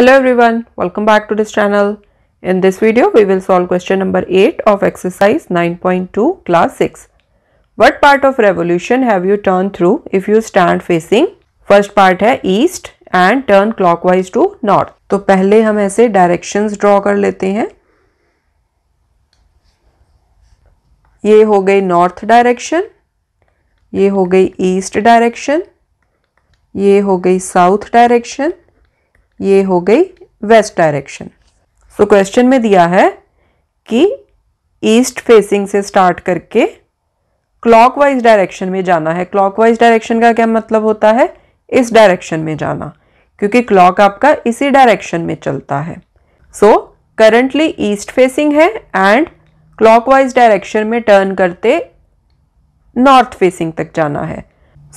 Hello everyone, welcome back to this channel. In this video, we will solve question number 8 of exercise 9.2 class 6. What part of revolution have you turned through if you stand facing? First part है east and turn clockwise to north. तो पहले हम ऐसे directions draw कर लेते हैं ये हो गई north direction, ये हो गई east direction, ये हो गई south direction, ये हो गई वेस्ट डायरेक्शन सो तो क्वेश्चन में दिया है कि ईस्ट फेसिंग से स्टार्ट करके क्लॉकवाइज डायरेक्शन में जाना है क्लॉकवाइज डायरेक्शन का क्या मतलब होता है इस डायरेक्शन में जाना क्योंकि क्लॉक आपका इसी डायरेक्शन में चलता है सो करंटली ईस्ट फेसिंग है एंड क्लॉकवाइज डायरेक्शन में टर्न करते नॉर्थ फेसिंग तक जाना है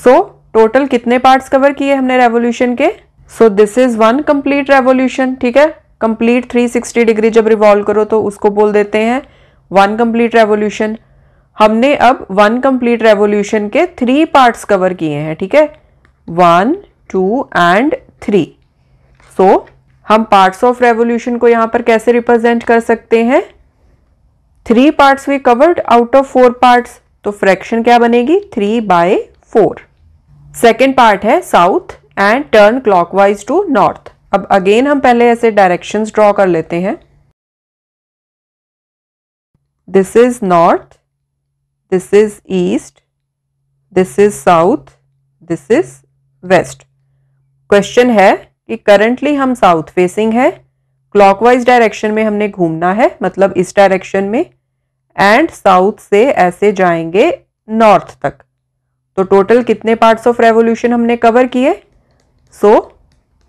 सो so, टोटल कितने पार्ट्स कवर किए हमने रेवोल्यूशन के so this is one complete revolution ठीक है कंप्लीट 360 डिग्री जब रिवॉल्व करो तो उसको बोल देते हैं वन कंप्लीट रेवोल्यूशन हमने अब वन कंप्लीट रेवोल्यूशन के थ्री पार्ट्स कवर किए हैं ठीक है one two and three so हम पार्ट्स ऑफ रेवोल्यूशन को यहाँ पर कैसे रिप्रेजेंट कर सकते हैं three parts we covered out of four parts तो फ्रैक्शन क्या बनेगी three by four second part है south and turn clockwise to north अब अगेन हम पहले ऐसे डायरेक्शंस ड्रॉ कर लेते हैं this is north this is east this is south this is west question है कि करंटली हम साउथ फेसिंग है क्लॉकवाइज डायरेक्शन में हमने घूमना है मतलब इस डायरेक्शन में एंड साउथ से ऐसे जाएंगे नॉर्थ तक तो टोटल कितने पार्ट्स ऑफ रेवोल्यूशन हमने कवर किए so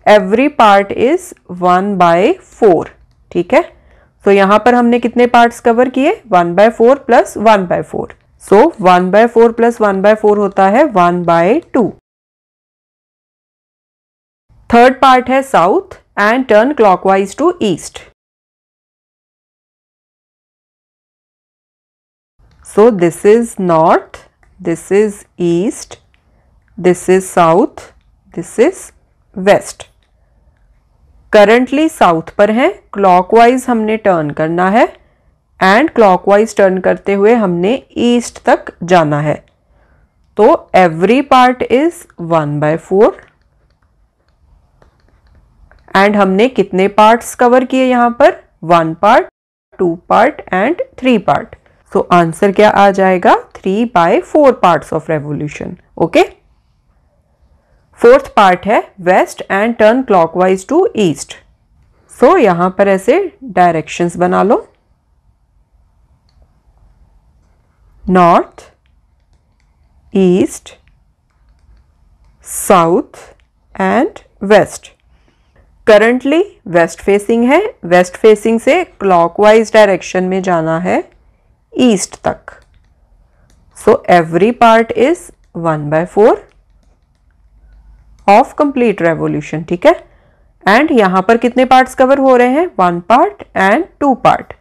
every part is one by four ठीक है सो so, यहां पर हमने कितने पार्ट्स कवर किए one by four plus one by four so one by four plus one by four होता है one by two third part है south and turn clockwise to east so this is north this is east this is south this is waste currently south पर हैं clockwise हमने turn करना है and clockwise turn करते हुए हमने east तक जाना है तो every part is one by four and हमने कितने पार्ट्स कवर किए यहां पर one part two part and three part so answer क्या आ जाएगा three by four parts of revolution okay fourth part है west and turn clockwise to east so यहाँ पर ऐसे डायरेक्शंस बना लो north east south and west currently west facing है वेस्ट फेसिंग से क्लॉकवाइज डायरेक्शन में जाना है ईस्ट तक so every part is one by four of complete revolution ठीक है एंड यहां पर कितने पार्ट्स कवर हो रहे हैं one part and two part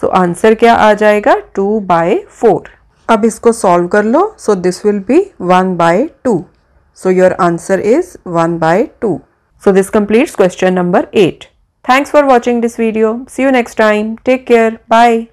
so answer क्या आ जाएगा टू बाय फोर अब इसको सॉल्व कर लो so this will be one by two so your answer is one by two so this completes question number eight thanks for watching this video see you next time take care bye